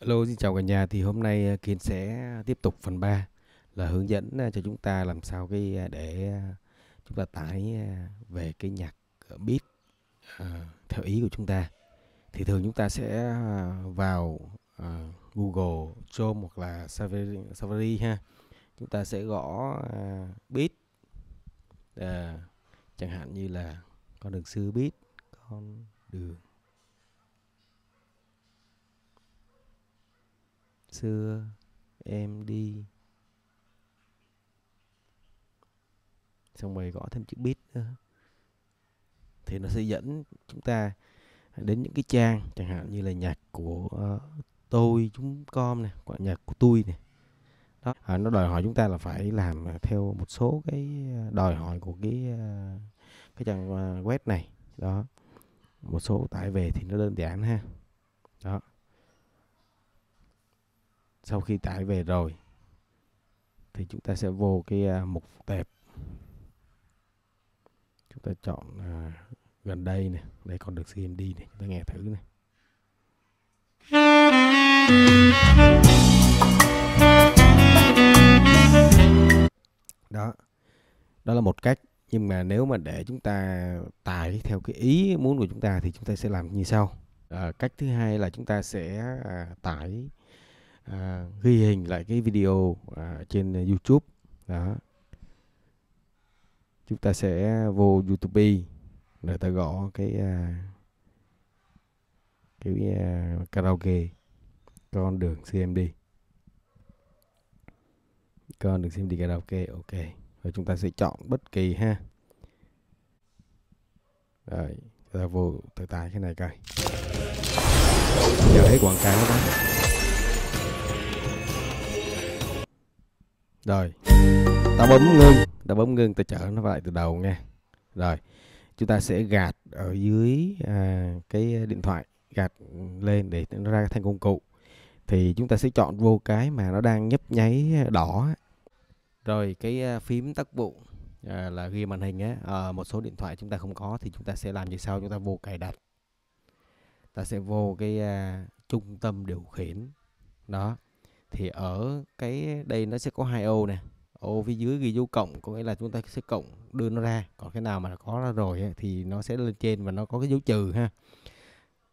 Hello, xin chào cả nhà. Thì hôm nay ờ, Kiên sẽ tiếp tục phần 3 là hướng dẫn ờ, cho chúng ta làm sao cái ờ, để chúng ta tải về cái nhạc beat theo ý của chúng ta. Thì thường chúng ta sẽ vào Google Chrome hoặc là Safari, Safari ha. Chúng ta sẽ gõ beat chẳng hạn như là con đường sư beat, con đường xưa em đi xong rồi gõ thêm chữ bit nữa thì nó sẽ dẫn chúng ta đến những cái trang chẳng hạn như là nhạc của ờ, tôi chúng com này hoặc nhạc của tôi này đó à, nó đòi hỏi chúng ta là phải làm theo một số cái ờ, đòi hỏi của cái ờ, cái trang web này đó một số tải về thì nó đơn giản ha đó sau khi tải về rồi thì chúng ta sẽ vô cái à, mục tệp chúng ta chọn à, gần đây này đây còn được cmd này chúng ta nghe thử này đó đó là một cách nhưng mà nếu mà để chúng ta tải theo cái ý muốn của chúng ta thì chúng ta sẽ làm như sau à, cách thứ hai là chúng ta sẽ à, tải à, ghi hình lại cái video à, trên YouTube đó chúng ta sẽ vô YouTube để ta gõ cái à, cái à, karaoke con đường CMD con đường CMD karaoke ok rồi chúng ta sẽ chọn bất kỳ ha rồi ta vô tự tải cái này coi giờ hết quảng cáo đó rồi ta bấm ngưng ta bấm ngưng ta trở nó lại từ đầu nghe rồi chúng ta sẽ gạt ở dưới à, cái điện thoại gạt lên để nó ra thành công cụ thì chúng ta sẽ chọn vô cái mà nó đang nhấp nháy đỏ rồi cái à, phím tác vụ à, là ghi màn hình á à, một số điện thoại chúng ta không có thì chúng ta sẽ làm như sau chúng ta vô cài đặt ta sẽ vô cái à, trung tâm điều khiển đó thì ở cái đây nó sẽ có hai ô này, ô phía dưới ghi dấu cộng có nghĩa là chúng ta sẽ cộng đưa nó ra còn cái nào mà có ra rồi ấy, thì nó sẽ lên trên và nó có cái dấu trừ ha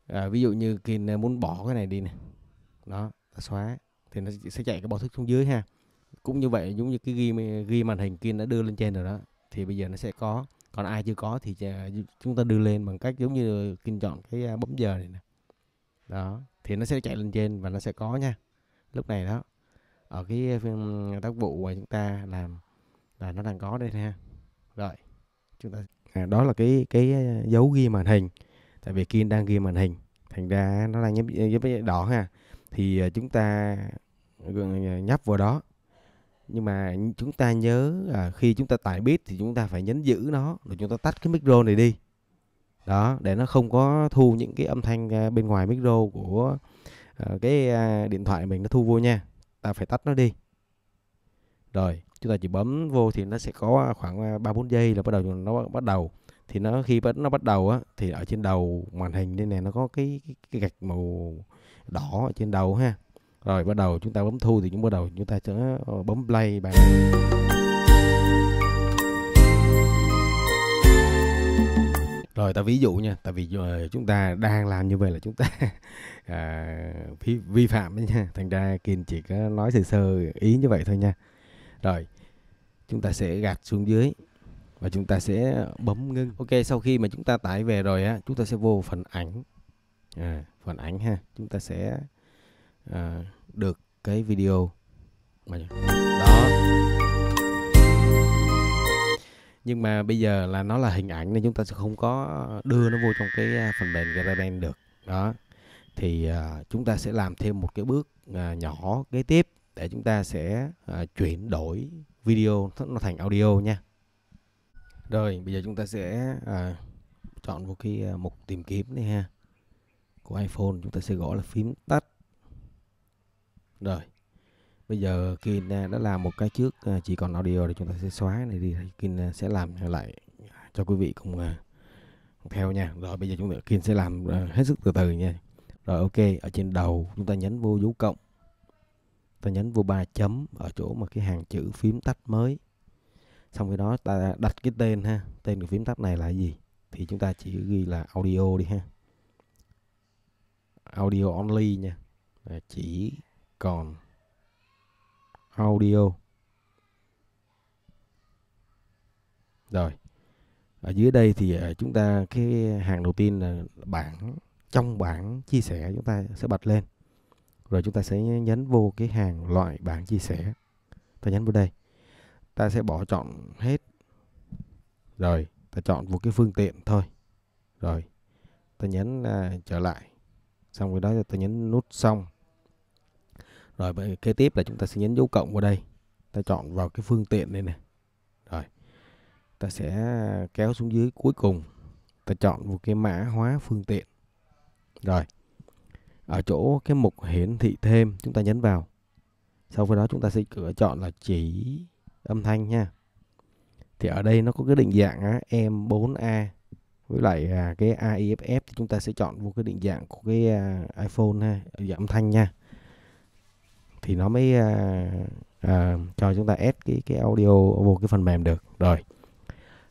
à, ví dụ như khi muốn bỏ cái này đi này, đó ta xóa thì nó sẽ chạy cái bỏ thức xuống dưới ha cũng như vậy giống như cái ghi ghi màn hình kia đã đưa lên trên rồi đó thì bây giờ nó sẽ có còn ai chưa có thì chúng ta đưa lên bằng cách giống như kinh chọn cái à, bấm giờ này nè đó thì nó sẽ chạy lên trên và nó sẽ có nha lúc này đó ở cái tác vụ mà chúng ta làm là nó đang có đây ha rồi chúng ta à, đó là cái cái à, dấu ghi màn hình tại vì kim đang ghi màn hình thành ra nó đang nhấp nhấp đỏ ha thì à, chúng ta à, nhấp vào đó nhưng mà chúng ta nhớ là khi chúng ta tải bit thì chúng ta phải nhấn giữ nó rồi chúng ta tắt cái micro này đi đó để nó không có thu những cái âm thanh bên ngoài micro của Ờ, cái điện thoại mình nó thu vô nha ta phải tắt nó đi rồi chúng ta chỉ bấm vô thì nó sẽ có khoảng ba bốn giây là bắt đầu nó bắt đầu thì nó khi bắt nó bắt đầu á thì ở trên đầu màn hình đây này nó có cái, cái, cái gạch màu đỏ ở trên đầu ha rồi bắt đầu chúng ta bấm thu thì chúng bắt đầu chúng ta sẽ ờ, bấm play bài rồi ta ví dụ nha tại vì ờ, chúng ta đang làm như vậy là chúng ta à, vi, vi phạm đấy nha thành ra kiên chỉ có nói sơ sơ ý như vậy thôi nha rồi chúng ta sẽ gạt xuống dưới và chúng ta sẽ bấm ngưng ok sau khi mà chúng ta tải về rồi á chúng ta sẽ vô phần ảnh à, phần ảnh ha chúng ta sẽ à, được cái video mà đó nhưng mà bây giờ là nó là hình ảnh nên chúng ta sẽ không có đưa nó vô trong cái à, phần mềm GarageBand được đó thì uh, chúng ta sẽ làm thêm một cái bước uh, nhỏ kế tiếp để chúng ta sẽ uh, chuyển đổi video nó thành audio nha rồi bây giờ chúng ta sẽ uh, chọn một cái uh, mục tìm kiếm này ha của iPhone chúng ta sẽ gõ là phím tắt rồi bây giờ Kin à, đã làm một cái trước à, chỉ còn audio thì chúng ta sẽ xóa này đi Kin à, sẽ làm lại cho quý vị cùng theo nha rồi bây giờ chúng ta Kin sẽ làm hết sức từ từ nha rồi ok ở trên đầu chúng ta nhấn vô dấu cộng ta nhấn vô ba chấm ở chỗ mà cái hàng chữ phím tắt mới xong cái đó ta đặt cái tên ha tên của phím tắt này là gì thì chúng ta chỉ ghi là audio đi ha audio only nha chỉ còn audio rồi ở dưới đây thì ờ, chúng ta cái hàng đầu tiên là bảng trong bảng chia sẻ chúng ta sẽ bật lên rồi chúng ta sẽ nhấn vô cái hàng loại bảng chia sẻ ta nhấn vào đây ta sẽ bỏ chọn hết rồi ta chọn một cái phương tiện thôi rồi ta nhấn uh, trở lại xong rồi đó ta nhấn nút xong rồi kế tiếp là chúng ta sẽ nhấn dấu cộng vào đây ta chọn vào cái phương tiện đây nè, rồi ta sẽ kéo xuống dưới cuối cùng ta chọn một cái mã hóa phương tiện rồi ở chỗ cái mục hiển thị thêm chúng ta nhấn vào sau đó chúng ta sẽ cửa chọn là chỉ âm thanh nha thì ở đây nó có cái định dạng á, M4A với lại à, cái AIFF thì chúng ta sẽ chọn vô cái định dạng của cái à, iPhone ha, âm thanh nha thì nó mới à, à, cho chúng ta add cái cái audio vô cái phần mềm được rồi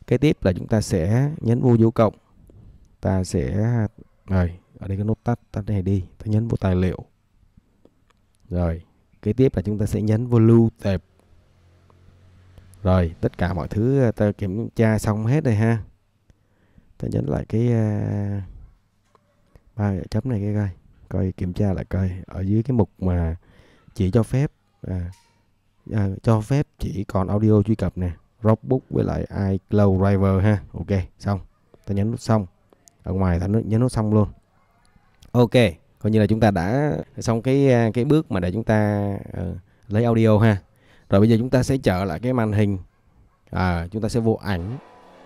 kế tiếp là chúng ta sẽ nhấn vô dấu cộng ta sẽ rồi ở đây cái nút tắt tắt này đi ta nhấn vô tài liệu rồi kế tiếp là chúng ta sẽ nhấn vô lưu tệp rồi tất cả mọi thứ à, ta kiểm tra xong hết rồi ha ta nhấn lại cái à, ba uh, chấm này cái coi coi kiểm tra lại coi ở dưới cái mục mà chỉ cho phép à, à, cho phép chỉ còn audio truy cập nè Dropbox với lại iCloud Driver ha ok xong ta nhấn nút xong ở ngoài ta nhấn nút xong luôn ok coi như là chúng ta đã xong cái à, cái bước mà để chúng ta uh, lấy audio ha rồi bây giờ chúng ta sẽ trở lại cái màn hình à, chúng ta sẽ vô ảnh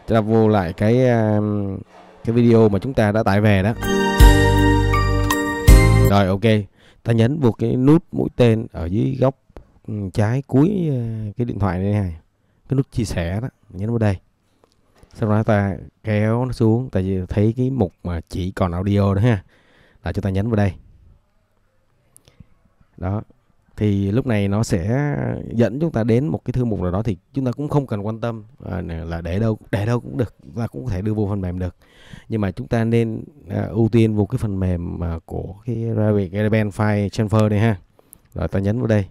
chúng ta vô lại cái uh, cái video mà chúng ta đã tải về đó rồi ok ta nhấn vào cái nút mũi tên ở dưới góc ừ, trái cuối ờ, cái điện thoại này, này. cái nút chia sẻ đó nhấn vào đây sau đó ta kéo nó xuống tại vì thấy cái mục mà chỉ còn audio đó ha là cho ta nhấn vào đây đó thì lúc này nó sẽ dẫn chúng ta đến một cái thư mục nào đó thì chúng ta cũng không cần quan tâm à, là để đâu để đâu cũng được và cũng có thể đưa vô phần mềm được nhưng mà chúng ta nên à, ưu tiên vô cái phần mềm à, của cái Rabbit Eleven File Transfer này ha rồi ta nhấn vào đây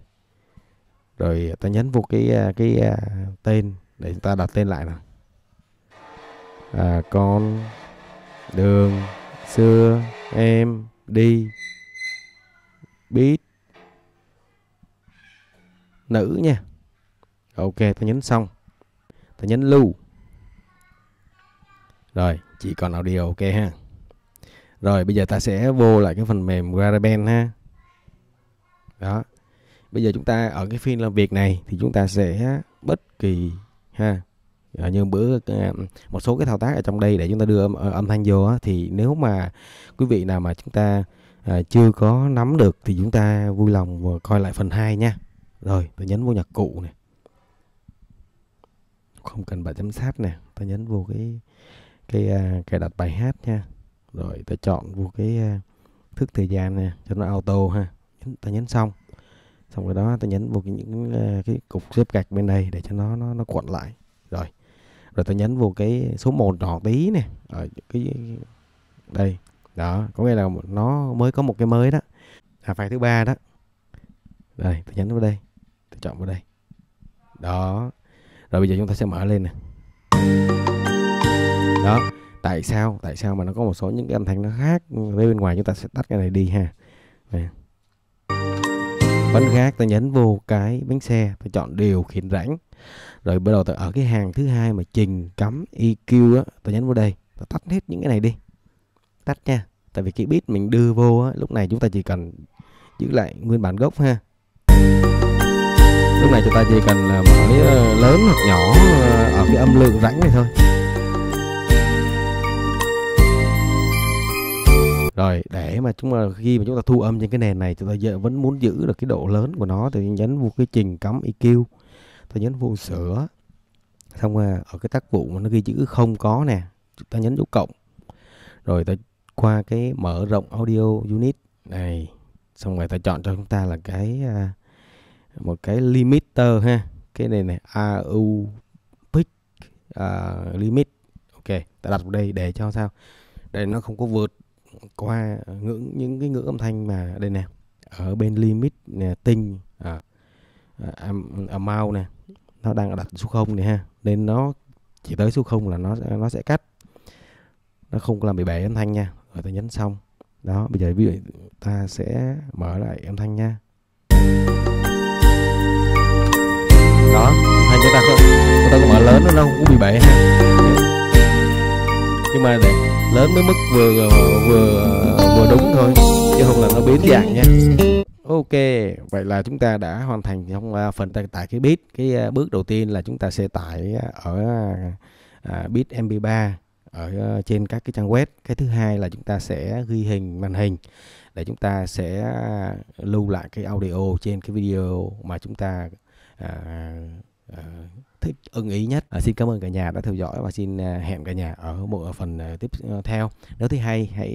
rồi ta nhấn vô cái à, cái à, tên để chúng ta đặt tên lại nào à, con đường xưa em đi biết nữ nha ok tôi nhấn xong tôi nhấn lưu rồi chỉ còn audio ok ha rồi bây giờ ta sẽ vô lại cái phần mềm GaraBand ha đó bây giờ chúng ta ở cái phiên làm việc này thì chúng ta sẽ bất kỳ ha như bữa ờ, một số cái thao tác ở trong đây để chúng ta đưa âm, ờ, âm thanh vô á, thì nếu mà quý vị nào mà chúng ta à, chưa có nắm được thì chúng ta vui lòng coi lại phần 2 nha rồi, ta nhấn vô nhạc cụ này. Không cần bài giám sát nè, ta nhấn vô cái cái à, cài đặt bài hát nha. Rồi ta chọn vô cái uh, thức thời gian nè cho nó auto ha. Ta nhấn xong. Xong rồi đó ta nhấn vô cái những à, cái cục xếp gạch bên đây để cho nó nó nó cuộn lại. Rồi. Rồi ta nhấn vô cái số 1 nhỏ tí nè, ở cái đây. Đó, có nghĩa là nó mới có một cái mới đó. À, file thứ ba đó đây tôi nhấn vào đây trọng vào đây đó rồi bây giờ chúng ta sẽ mở lên nè đó tại sao tại sao mà nó có một số những cái âm thanh nó khác với bên ngoài chúng ta sẽ tắt cái này đi ha nè. bánh khác ta nhấn vô cái bánh xe ta chọn điều khiển rãnh rồi bắt đầu ta ở cái hàng thứ hai mà trình cắm EQ á ta nhấn vô đây ta tắt hết những cái này đi tắt nha tại vì cái beat mình đưa vô á, lúc này chúng ta chỉ cần giữ lại nguyên bản gốc ha lúc này chúng ta chỉ cần là mở ờ, lớn hoặc nhỏ ờ, ở cái âm lượng rãnh này thôi rồi để mà chúng ta ờ, khi mà chúng ta thu âm trên cái nền này chúng ta vẫn muốn giữ được cái độ lớn của nó thì nhấn vô cái trình cắm EQ tôi nhấn vô sửa xong rồi ở cái tác vụ mà nó ghi chữ không có nè chúng ta nhấn dấu cộng rồi ta qua cái mở rộng audio unit này xong rồi ta chọn cho chúng ta là cái uh, một cái limiter ha cái này này AU pick uh, à, limit ok ta đặt đây để cho sao để nó không có vượt qua ngưỡng những cái ngưỡng âm thanh mà đây nè ở bên limit nè tinh à, à, amount nè nó đang đặt số không này ha nên nó chỉ tới số không là nó nó sẽ cắt nó không làm bị bể âm thanh nha rồi ta nhấn xong đó bây giờ ví dụ ta sẽ mở lại âm thanh nha đó hay chúng ta không chúng ta cũng mở lớn nó cũng bị bậy ha nhưng mà để lớn với mức vừa vừa vừa đúng thôi chứ không là nó biến dạng nha Ok, vậy là chúng ta đã hoàn thành trong à, phần tải cái bit. Cái à, bước đầu tiên là chúng ta sẽ tải à, ở bit MP3 ở trên các cái trang web. Cái thứ hai là chúng ta sẽ ghi hình màn hình để chúng ta sẽ lưu lại cái audio trên cái video mà chúng ta À, à, thích ưng ý nhất à, xin cảm ơn cả nhà đã theo dõi và xin à, hẹn cả nhà ở một phần tiếp theo nếu thấy hay hãy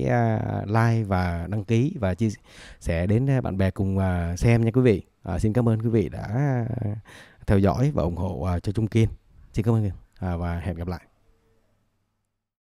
like và đăng ký và chia sẻ đến bạn bè cùng xem nha quý vị à, xin cảm ơn quý vị đã theo dõi và ủng hộ cho Trung Kiên xin cảm ơn và hẹn gặp lại